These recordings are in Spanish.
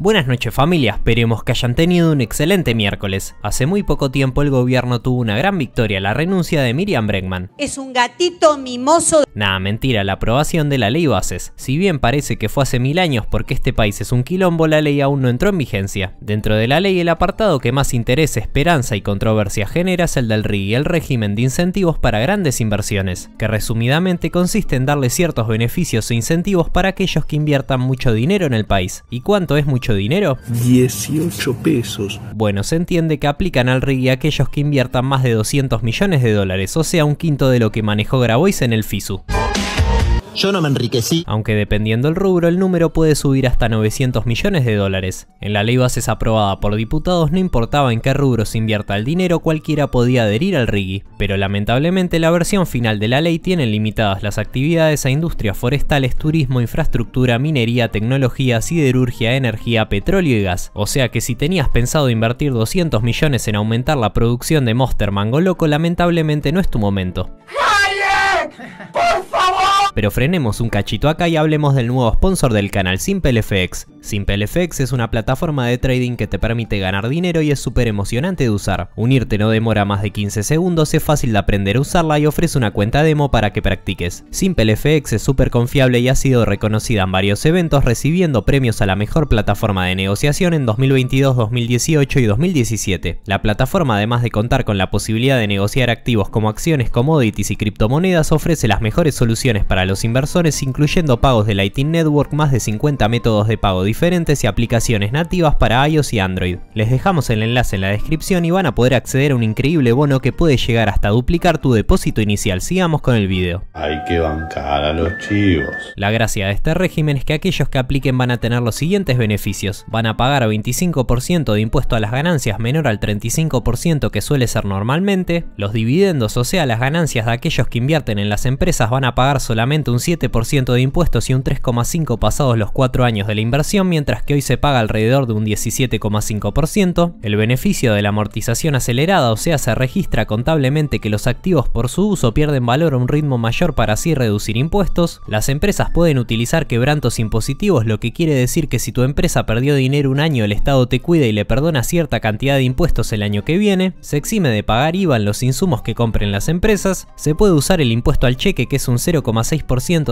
Buenas noches familia, esperemos que hayan tenido un excelente miércoles. Hace muy poco tiempo el gobierno tuvo una gran victoria, la renuncia de Miriam Bregman. Es un gatito mimoso. Nah, mentira, la aprobación de la ley bases. Si bien parece que fue hace mil años porque este país es un quilombo, la ley aún no entró en vigencia. Dentro de la ley el apartado que más interés, esperanza y controversia genera es el del RIG y el régimen de incentivos para grandes inversiones, que resumidamente consiste en darle ciertos beneficios e incentivos para aquellos que inviertan mucho dinero en el país. ¿Y cuánto es mucho dinero? 18 pesos. Bueno, se entiende que aplican al RIGI aquellos que inviertan más de 200 millones de dólares, o sea, un quinto de lo que manejó Grabois en el FISU. Yo no me enriquecí. Aunque dependiendo el rubro, el número puede subir hasta 900 millones de dólares. En la ley bases aprobada por diputados, no importaba en qué rubro se invierta el dinero, cualquiera podía adherir al RIGI. Pero lamentablemente la versión final de la ley tiene limitadas las actividades a industrias forestales, turismo, infraestructura, minería, tecnología, siderurgia, energía, petróleo y gas. O sea que si tenías pensado invertir 200 millones en aumentar la producción de Monster Mango Loco, lamentablemente no es tu momento. Pero frenemos un cachito acá y hablemos del nuevo sponsor del canal, SimpleFX. SimpleFX es una plataforma de trading que te permite ganar dinero y es súper emocionante de usar. Unirte no demora más de 15 segundos, es fácil de aprender a usarla y ofrece una cuenta demo para que practiques. SimpleFX es súper confiable y ha sido reconocida en varios eventos recibiendo premios a la mejor plataforma de negociación en 2022, 2018 y 2017. La plataforma además de contar con la posibilidad de negociar activos como acciones, commodities y criptomonedas ofrece las mejores soluciones para los inversores incluyendo pagos de Lightning Network, más de 50 métodos de pago diferentes y aplicaciones nativas para iOS y Android. Les dejamos el enlace en la descripción y van a poder acceder a un increíble bono que puede llegar hasta duplicar tu depósito inicial. Sigamos con el video. Hay que bancar a los chivos. La gracia de este régimen es que aquellos que apliquen van a tener los siguientes beneficios. Van a pagar 25% de impuesto a las ganancias menor al 35% que suele ser normalmente. Los dividendos, o sea las ganancias de aquellos que invierten en las empresas van a pagar solamente un 7% de impuestos y un 3,5% pasados los 4 años de la inversión, mientras que hoy se paga alrededor de un 17,5%. El beneficio de la amortización acelerada, o sea, se registra contablemente que los activos por su uso pierden valor a un ritmo mayor para así reducir impuestos. Las empresas pueden utilizar quebrantos impositivos, lo que quiere decir que si tu empresa perdió dinero un año, el Estado te cuida y le perdona cierta cantidad de impuestos el año que viene. Se exime de pagar IVA en los insumos que compren las empresas. Se puede usar el impuesto al cheque, que es un 0,6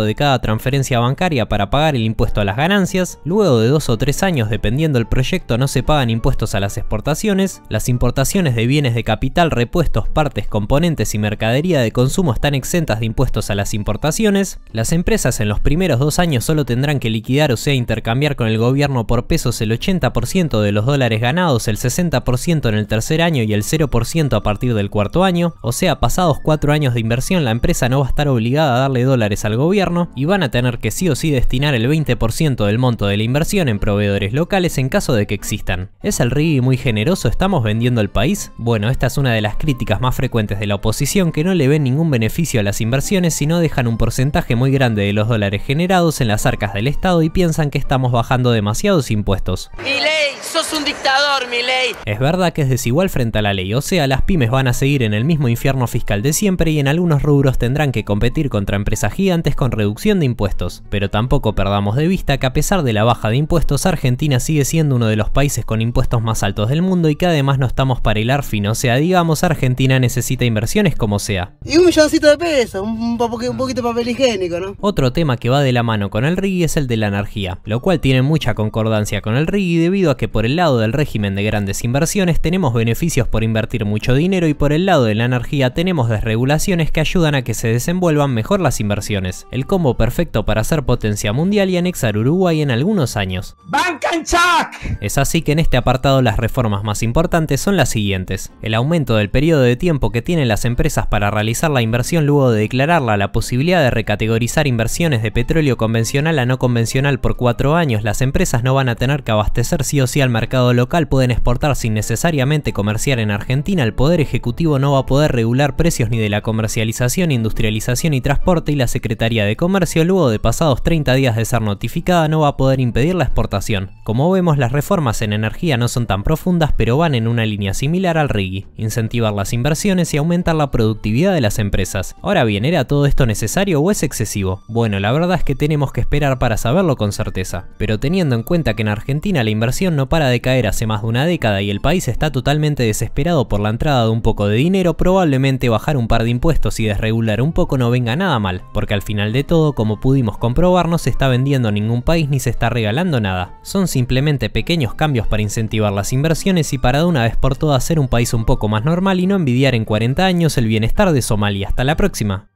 de cada transferencia bancaria para pagar el impuesto a las ganancias, luego de dos o tres años dependiendo del proyecto no se pagan impuestos a las exportaciones, las importaciones de bienes de capital, repuestos, partes, componentes y mercadería de consumo están exentas de impuestos a las importaciones, las empresas en los primeros dos años solo tendrán que liquidar o sea intercambiar con el gobierno por pesos el 80% de los dólares ganados, el 60% en el tercer año y el 0% a partir del cuarto año, o sea pasados cuatro años de inversión la empresa no va a estar obligada a darle dólares al gobierno y van a tener que sí o sí destinar el 20% del monto de la inversión en proveedores locales en caso de que existan. ¿Es el RIGI muy generoso? ¿Estamos vendiendo el país? Bueno, esta es una de las críticas más frecuentes de la oposición que no le ven ningún beneficio a las inversiones si no dejan un porcentaje muy grande de los dólares generados en las arcas del Estado y piensan que estamos bajando demasiados impuestos. ¡Milei! sos un dictador, ley! Es verdad que es desigual frente a la ley, o sea, las pymes van a seguir en el mismo infierno fiscal de siempre y en algunos rubros tendrán que competir contra empresas antes con reducción de impuestos, pero tampoco perdamos de vista que a pesar de la baja de impuestos, Argentina sigue siendo uno de los países con impuestos más altos del mundo y que además no estamos para hilar fino, o sea, digamos, Argentina necesita inversiones como sea. Y un milloncito de pesos, un, un poquito de papel higiénico, ¿no? Otro tema que va de la mano con el RIGI es el de la energía, lo cual tiene mucha concordancia con el RIGI debido a que por el lado del régimen de grandes inversiones tenemos beneficios por invertir mucho dinero y por el lado de la energía tenemos desregulaciones que ayudan a que se desenvuelvan mejor las inversiones el combo perfecto para hacer potencia mundial y anexar Uruguay en algunos años. ¡Bancanchac! Es así que en este apartado las reformas más importantes son las siguientes. El aumento del periodo de tiempo que tienen las empresas para realizar la inversión luego de declararla, la posibilidad de recategorizar inversiones de petróleo convencional a no convencional por cuatro años, las empresas no van a tener que abastecer sí o sí al mercado local, pueden exportar sin necesariamente comerciar en Argentina, el Poder Ejecutivo no va a poder regular precios ni de la comercialización, industrialización y transporte y la Secretaría Secretaría de Comercio luego de pasados 30 días de ser notificada no va a poder impedir la exportación. Como vemos, las reformas en energía no son tan profundas, pero van en una línea similar al RIGI, incentivar las inversiones y aumentar la productividad de las empresas. Ahora bien, ¿era todo esto necesario o es excesivo? Bueno, la verdad es que tenemos que esperar para saberlo con certeza, pero teniendo en cuenta que en Argentina la inversión no para de caer hace más de una década y el país está totalmente desesperado por la entrada de un poco de dinero, probablemente bajar un par de impuestos y desregular un poco no venga nada mal, porque al final de todo, como pudimos comprobar, no se está vendiendo ningún país ni se está regalando nada. Son simplemente pequeños cambios para incentivar las inversiones y para de una vez por todas ser un país un poco más normal y no envidiar en 40 años el bienestar de Somalia. Hasta la próxima.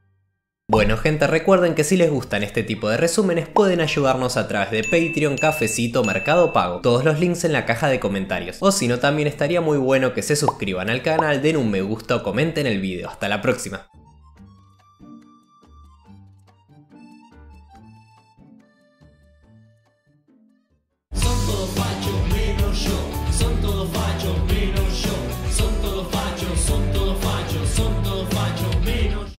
Bueno gente, recuerden que si les gustan este tipo de resúmenes pueden ayudarnos a través de Patreon, Cafecito, Mercado Pago, todos los links en la caja de comentarios. O si no, también estaría muy bueno que se suscriban al canal, den un me gusta o comenten el video. Hasta la próxima. sure.